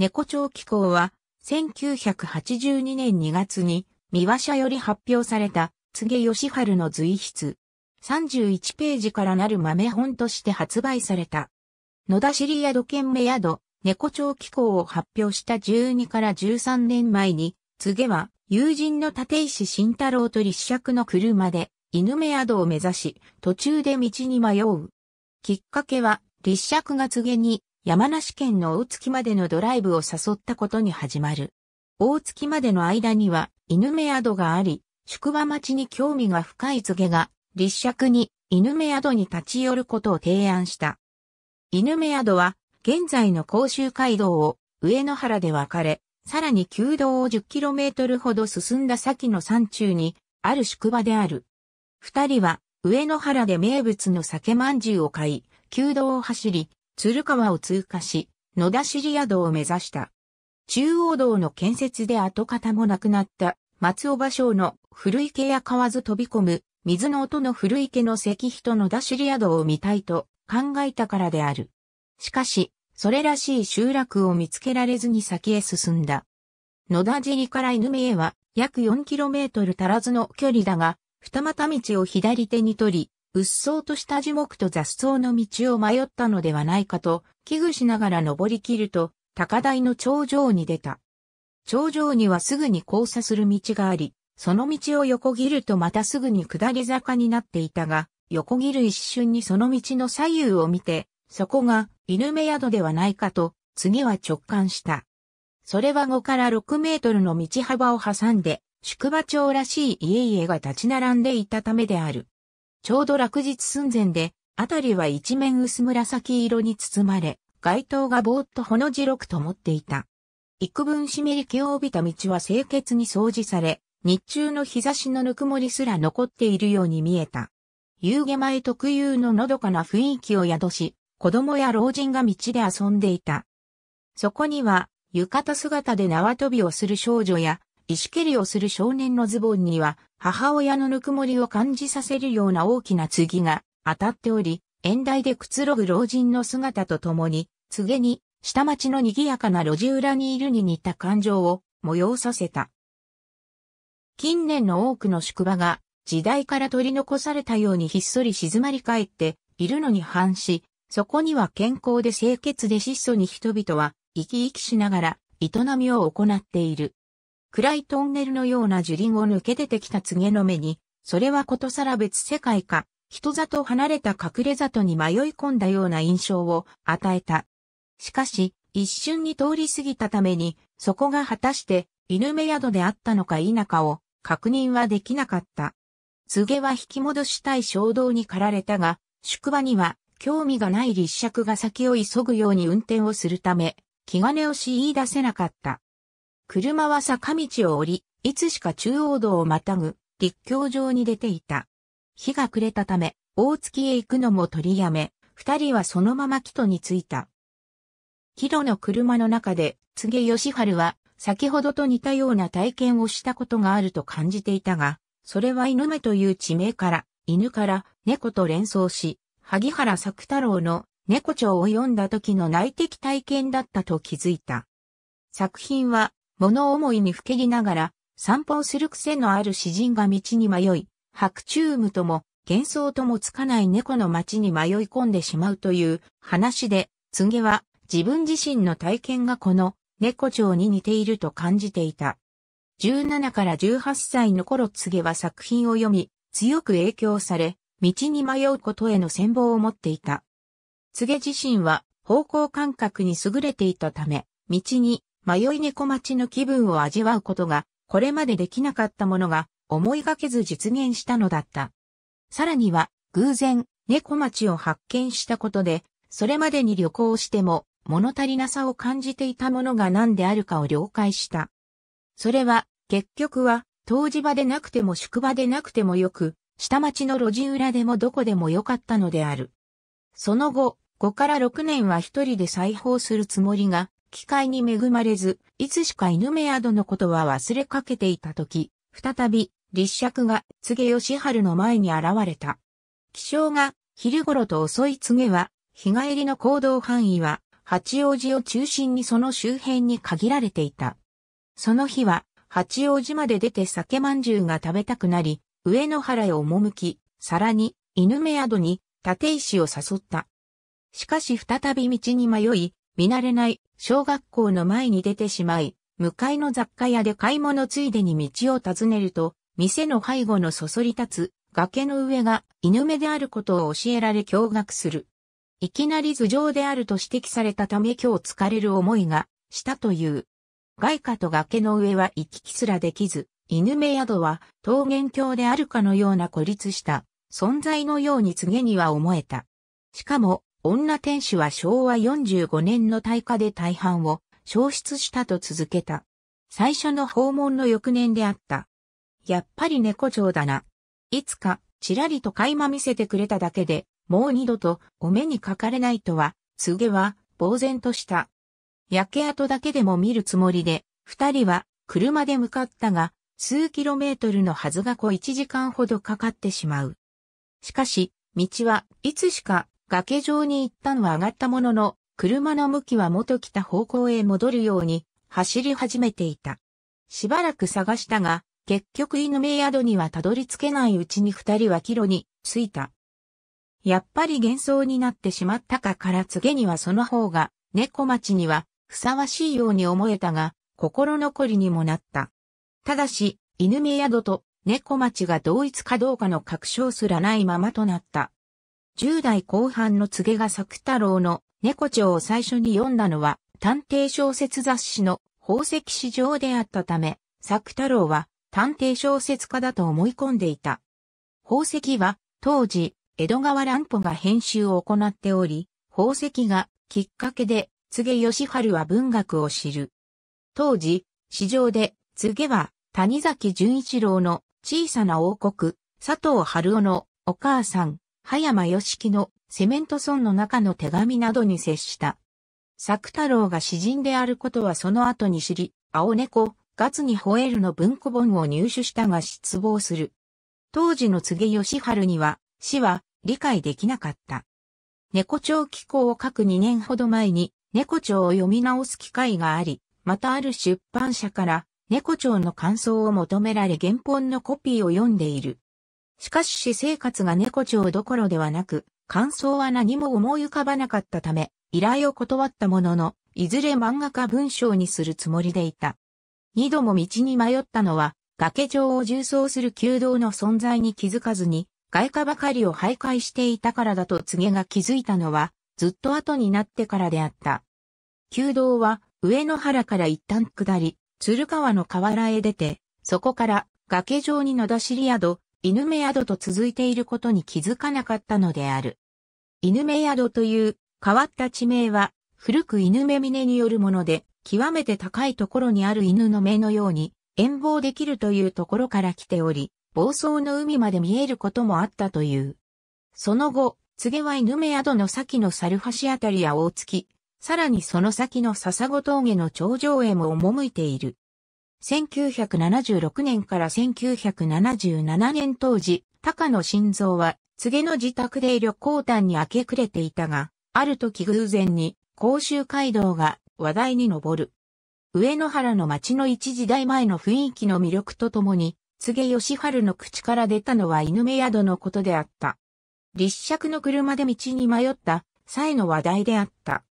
猫町機構は、1982年2月に、三輪社より発表された、柘義春の随筆。31ページからなる豆本として発売された。野田尻宿県目宿、猫町機構を発表した12から13年前に、柘は友人の立石慎太郎と立尺の車で犬目宿を目指し、途中で道に迷う。きっかけは立石が柘に山梨県の大月までのドライブを誘ったことに始まる。大月までの間には犬目宿があり、宿場町に興味が深い柘が、立尺に犬目宿に立ち寄ることを提案した。犬目宿は、現在の甲州街道を上野原で分かれ、さらに旧道を 10km ほど進んだ先の山中にある宿場である。二人は上野原で名物の酒まんじゅうを買い、旧道を走り、鶴川を通過し、野田尻宿を目指した。中央道の建設で跡形もなくなった松尾芭蕉の古池や川津飛び込む水の音の古池の石碑と野田尻宿を見たいと考えたからである。しかし、それらしい集落を見つけられずに先へ進んだ。野田尻から犬目へは約 4km 足らずの距離だが、二股道を左手に取り、鬱蒼とした樹木と雑草の道を迷ったのではないかと、危惧しながら登り切ると、高台の頂上に出た。頂上にはすぐに交差する道があり、その道を横切るとまたすぐに下り坂になっていたが、横切る一瞬にその道の左右を見て、そこが犬目宿ではないかと、次は直感した。それは5から6メートルの道幅を挟んで、宿場町らしい家々が立ち並んでいたためである。ちょうど落日寸前で、辺りは一面薄紫色に包まれ、街灯がぼーっとほの白く灯っていた。幾分湿り気を帯びた道は清潔に掃除され、日中の日差しのぬくもりすら残っているように見えた。夕下前特有ののどかな雰囲気を宿し、子供や老人が道で遊んでいた。そこには、浴衣姿で縄跳びをする少女や、石蹴りをする少年のズボンには、母親のぬくもりを感じさせるような大きな継が当たっており、縁台でくつろぐ老人の姿とともに、次げに、下町の賑やかな路地裏にいるに似た感情を催させた。近年の多くの宿場が、時代から取り残されたようにひっそり静まり返っているのに反し、そこには健康で清潔で質素に人々は生き生きしながら営みを行っている。暗いトンネルのような樹林を抜け出てきた告げの目に、それはことさら別世界か、人里離れた隠れ里に迷い込んだような印象を与えた。しかし、一瞬に通り過ぎたために、そこが果たして犬目宿であったのか否かを確認はできなかった。告げは引き戻したい衝動に駆られたが、宿場には興味がない立尺が先を急ぐように運転をするため、気兼ねをし言い出せなかった。車は坂道を降り、いつしか中央道をまたぐ、立教場に出ていた。日が暮れたため、大月へ行くのも取りやめ、二人はそのまま木戸に着いた。木戸の車の中で、柘義春は、先ほどと似たような体験をしたことがあると感じていたが、それは犬目という地名から、犬から猫と連想し、萩原作太郎の猫蝶を読んだ時の内的体験だったと気づいた。作品は物思いにふけりながら、散歩をする癖のある詩人が道に迷い、白昼夢とも幻想ともつかない猫の街に迷い込んでしまうという話で、つげは自分自身の体験がこの猫帳に似ていると感じていた。17から18歳の頃つげは作品を読み、強く影響され、道に迷うことへの戦望を持っていた。つげ自身は方向感覚に優れていたため、道に迷い猫町の気分を味わうことが、これまでできなかったものが、思いがけず実現したのだった。さらには、偶然、猫町を発見したことで、それまでに旅行しても、物足りなさを感じていたものが何であるかを了解した。それは、結局は、当時場でなくても宿場でなくてもよく、下町の路地裏でもどこでもよかったのである。その後、5から6年は一人で裁縫するつもりが、機会に恵まれず、いつしか犬目宿のことは忘れかけていたとき、再び、立尺が、告げ義春の前に現れた。気象が、昼頃と遅い告げは、日帰りの行動範囲は、八王子を中心にその周辺に限られていた。その日は、八王子まで出て酒まんじゅうが食べたくなり、上野原へ赴き、さらに、犬目宿に、立石を誘った。しかし再び道に迷い、見慣れない小学校の前に出てしまい、向かいの雑貨屋で買い物ついでに道を尋ねると、店の背後のそそり立つ崖の上が犬目であることを教えられ驚愕する。いきなり頭上であると指摘されたため今日疲れる思いがしたという。外貨と崖の上は行き来すらできず、犬目宿は桃源郷であるかのような孤立した存在のように告げには思えた。しかも女店主は昭和45年の大火で大半を消失したと続けた。最初の訪問の翌年であった。やっぱり猫帳だな。いつか、ちらりと垣間見せてくれただけで、もう二度とお目にかかれないとは、すげは、呆然とした。焼け跡だけでも見るつもりで、二人は車で向かったが、数キロメートルのはずがこ一時間ほどかかってしまう。しかし、道はいつしか崖上に一旦は上がったものの、車の向きは元来た方向へ戻るように走り始めていた。しばらく探したが、結局犬目宿にはたどり着けないうちに二人は帰路に着いた。やっぱり幻想になってしまったかから次にはその方が猫町にはふさわしいように思えたが、心残りにもなった。ただし、犬目宿と猫町が同一かどうかの確証すらないままとなった。10代後半の告げが作太郎の猫帳を最初に読んだのは探偵小説雑誌の宝石市場であったため、作太郎は探偵小説家だと思い込んでいた。宝石は当時江戸川乱歩が編集を行っており、宝石がきっかけで柘義治は文学を知る。当時、市場で柘は谷崎潤一郎の小さな王国、佐藤春夫のお母さん、葉山義樹のセメント村の中の手紙などに接した。作太郎が詩人であることはその後に知り、青猫、ガツに吠えるの文庫本を入手したが失望する。当時の次義春には、死は理解できなかった。猫町機構を書く2年ほど前に、猫町を読み直す機会があり、またある出版社から、猫町の感想を求められ原本のコピーを読んでいる。しかし私生活が猫町どころではなく、感想は何も思い浮かばなかったため、依頼を断ったものの、いずれ漫画家文章にするつもりでいた。二度も道に迷ったのは、崖上を重走する弓道の存在に気づかずに、外貨ばかりを徘徊していたからだと告げが気づいたのは、ずっと後になってからであった。弓道は、上野原から一旦下り、鶴川の河原へ出て、そこから、崖上に野田尻宿、犬目宿と続いていることに気づかなかったのである。犬目宿という変わった地名は古く犬目峰によるもので極めて高いところにある犬の目のように遠望できるというところから来ており、房総の海まで見えることもあったという。その後、次は犬目宿の先の猿橋あたりや大月、さらにその先の笹子峠の頂上へも赴いている。1976年から1977年当時、高野晋三は、告げの自宅で旅行団に明け暮れていたが、ある時偶然に、甲州街道が話題に上る。上野原の町の一時代前の雰囲気の魅力とともに、告げ義春の口から出たのは犬目宿のことであった。立尺の車で道に迷った際の話題であった。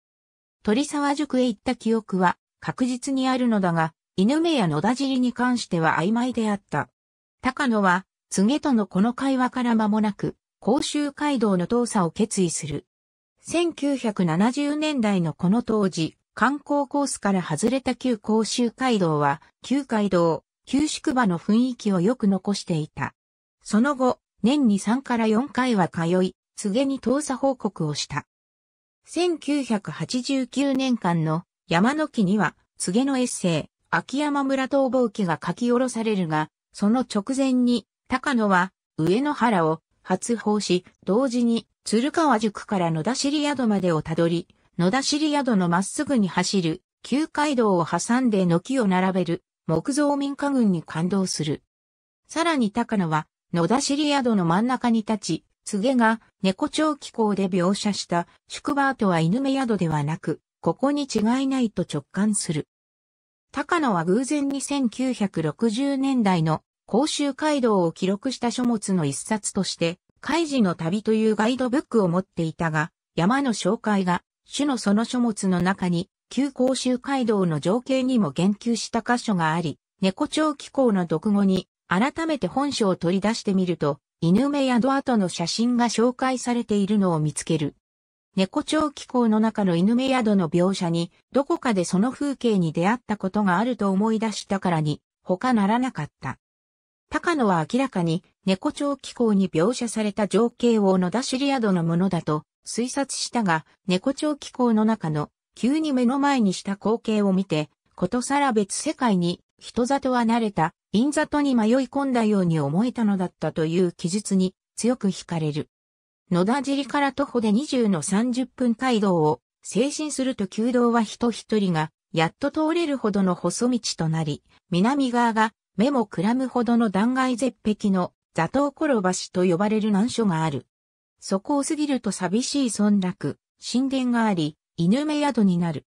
鳥沢塾へ行った記憶は確実にあるのだが、犬目や野田尻に関しては曖昧であった。高野は、告げとのこの会話から間もなく、甲州街道の倒査を決意する。1970年代のこの当時、観光コースから外れた旧甲州街道は、旧街道、旧宿場の雰囲気をよく残していた。その後、年に3から4回は通い、告げに倒査報告をした。1989年間の山の木には、告げのエッセイ、秋山村逃亡記が書き下ろされるが、その直前に、高野は、上野原を発砲し、同時に、鶴川宿から野田尻宿までをたどり、野田尻宿のまっすぐに走る、旧街道を挟んで軒を並べる、木造民家軍に感動する。さらに高野は、野田尻宿の真ん中に立ち、げが猫町気候で描写した宿場とは犬目宿ではなく、ここに違いないと直感する。高野は偶然に1960年代の甲州街道を記録した書物の一冊として、海事の旅というガイドブックを持っていたが、山の紹介が、主のその書物の中に、旧甲州街道の情景にも言及した箇所があり、猫町機構の読後に、改めて本書を取り出してみると、犬目宿跡の写真が紹介されているのを見つける。猫町気候の中の犬目宿の描写に、どこかでその風景に出会ったことがあると思い出したからに、他ならなかった。高野は明らかに、猫町気候に描写された情景を野田尻宿のものだと推察したが、猫町気候の中の、急に目の前にした光景を見て、ことさら別世界に、人里は慣れた、陰里に迷い込んだように思えたのだったという記述に強く惹かれる。野田尻から徒歩で20の30分街道を、精神すると旧道は人一人が、やっと通れるほどの細道となり、南側が目もくらむほどの断崖絶壁の座頭転ばしと呼ばれる難所がある。そこを過ぎると寂しい村落、神殿があり、犬目宿になる。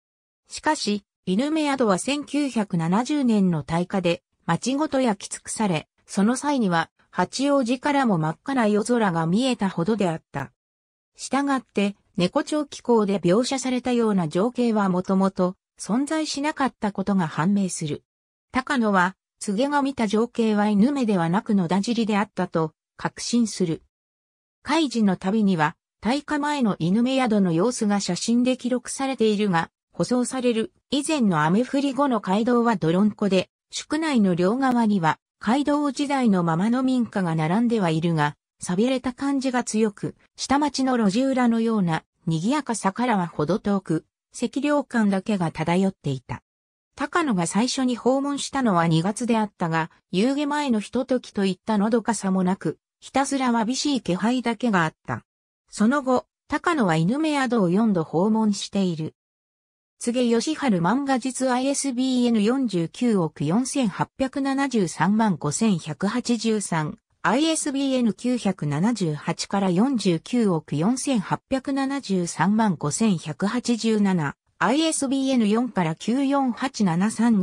しかし、犬目宿は1970年の大火で、町ごと焼き尽くされ、その際には八王子からも真っ赤な夜空が見えたほどであった。したがって、猫町気候で描写されたような情景はもともと存在しなかったことが判明する。高野は、告げが見た情景は犬目ではなく野田尻であったと確信する。開示の旅には、大火前の犬目宿の様子が写真で記録されているが、舗装される以前の雨降り後の街道は泥んこで、宿内の両側には街道時代のままの民家が並んではいるが、錆びれた感じが強く、下町の路地裏のような賑やかさからはほど遠く、赤涼感だけが漂っていた。高野が最初に訪問したのは2月であったが、夕下前のひと時といったのどかさもなく、ひたすらわびしい気配だけがあった。その後、高野は犬目宿を4度訪問している。つげよしはる漫画実 ISBN 49億4873万5183 ISBN 978から49億4873万5187 ISBN 4から9 4 8 7 3 5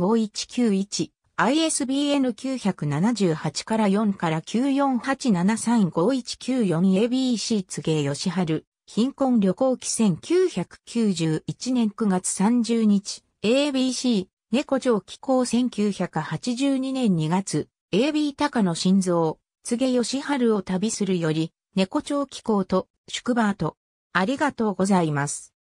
1 9 1 ISBN 978から4から9487351944 ABC つげよしはる。貧困旅行記1991年9月30日、ABC、猫城気候1982年2月、AB 高野心臓、柘義春を旅するより、猫城気候と、宿場と、ありがとうございます。